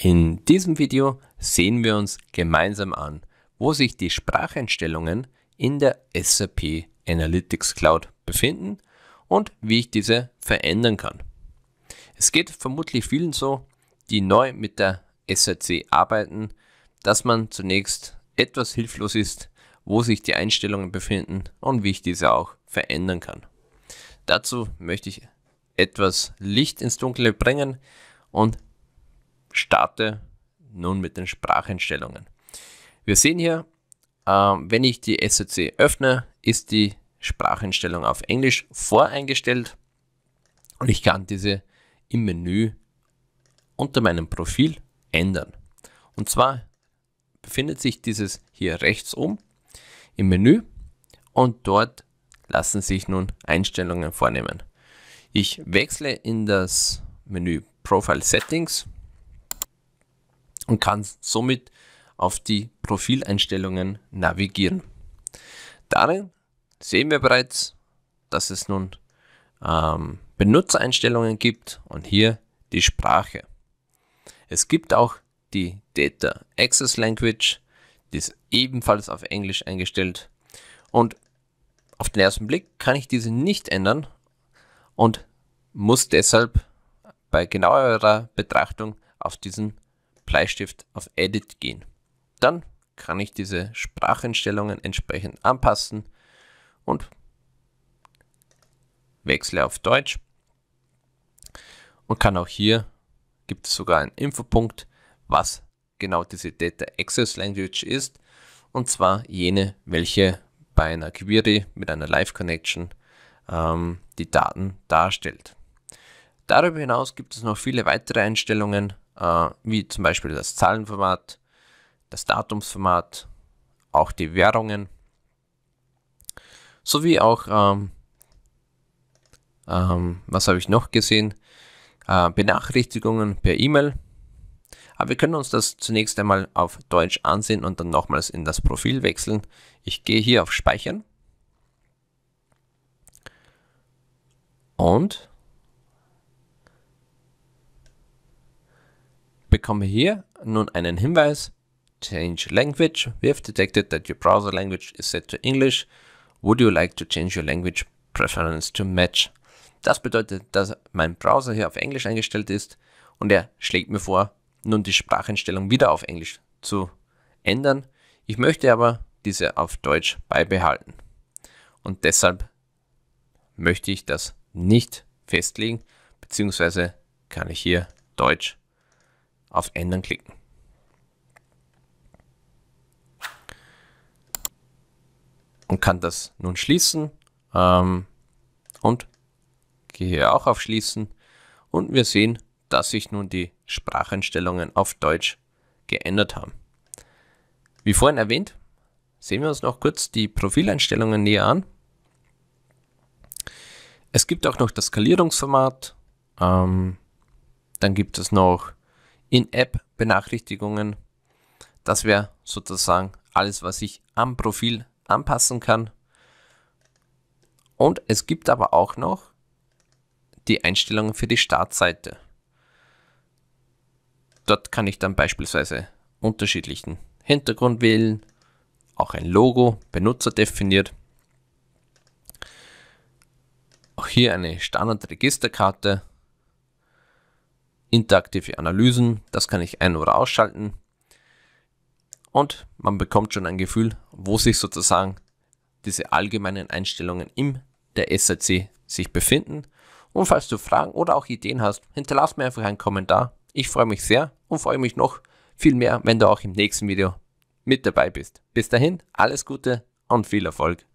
In diesem Video sehen wir uns gemeinsam an, wo sich die Spracheinstellungen in der SAP Analytics Cloud befinden und wie ich diese verändern kann. Es geht vermutlich vielen so, die neu mit der SAC arbeiten, dass man zunächst etwas hilflos ist, wo sich die Einstellungen befinden und wie ich diese auch verändern kann. Dazu möchte ich etwas Licht ins Dunkle bringen und starte nun mit den Spracheinstellungen. Wir sehen hier, äh, wenn ich die SEC öffne, ist die Spracheinstellung auf Englisch voreingestellt und ich kann diese im Menü unter meinem Profil ändern. Und zwar befindet sich dieses hier rechts oben im Menü und dort lassen sich nun Einstellungen vornehmen. Ich wechsle in das Menü Profile Settings und kann somit auf die Profileinstellungen navigieren. Darin sehen wir bereits, dass es nun ähm, Benutzereinstellungen gibt und hier die Sprache. Es gibt auch die Data Access Language, die ist ebenfalls auf Englisch eingestellt. Und auf den ersten Blick kann ich diese nicht ändern und muss deshalb bei genauerer Betrachtung auf diesen Bleistift auf Edit gehen. Dann kann ich diese Spracheinstellungen entsprechend anpassen und wechsle auf Deutsch und kann auch hier gibt es sogar einen Infopunkt, was genau diese Data Access Language ist und zwar jene, welche bei einer Query mit einer Live Connection ähm, die Daten darstellt. Darüber hinaus gibt es noch viele weitere Einstellungen, äh, wie zum Beispiel das Zahlenformat, das Datumsformat, auch die Währungen, sowie auch, ähm, ähm, was habe ich noch gesehen, äh, Benachrichtigungen per E-Mail. Aber wir können uns das zunächst einmal auf Deutsch ansehen und dann nochmals in das Profil wechseln. Ich gehe hier auf Speichern. Und bekomme hier nun einen Hinweis. Change language. We have detected that your browser language is set to English. Would you like to change your language preference to match? Das bedeutet, dass mein Browser hier auf Englisch eingestellt ist und er schlägt mir vor, nun die Spracheinstellung wieder auf Englisch zu ändern. Ich möchte aber diese auf Deutsch beibehalten. Und deshalb möchte ich das nicht festlegen, beziehungsweise kann ich hier Deutsch auf Ändern klicken. Und kann das nun schließen ähm, und gehe hier auch auf Schließen und wir sehen, dass sich nun die Spracheinstellungen auf Deutsch geändert haben. Wie vorhin erwähnt, sehen wir uns noch kurz die Profileinstellungen näher an. Es gibt auch noch das Skalierungsformat, ähm, dann gibt es noch in-App-Benachrichtigungen. Das wäre sozusagen alles, was ich am Profil anpassen kann. Und es gibt aber auch noch die Einstellungen für die Startseite. Dort kann ich dann beispielsweise unterschiedlichen Hintergrund wählen, auch ein Logo, Benutzer definiert. Auch hier eine Standardregisterkarte, interaktive Analysen, das kann ich ein- oder ausschalten. Und man bekommt schon ein Gefühl, wo sich sozusagen diese allgemeinen Einstellungen im der SRC sich befinden. Und falls du Fragen oder auch Ideen hast, hinterlass mir einfach einen Kommentar. Ich freue mich sehr und freue mich noch viel mehr, wenn du auch im nächsten Video mit dabei bist. Bis dahin, alles Gute und viel Erfolg.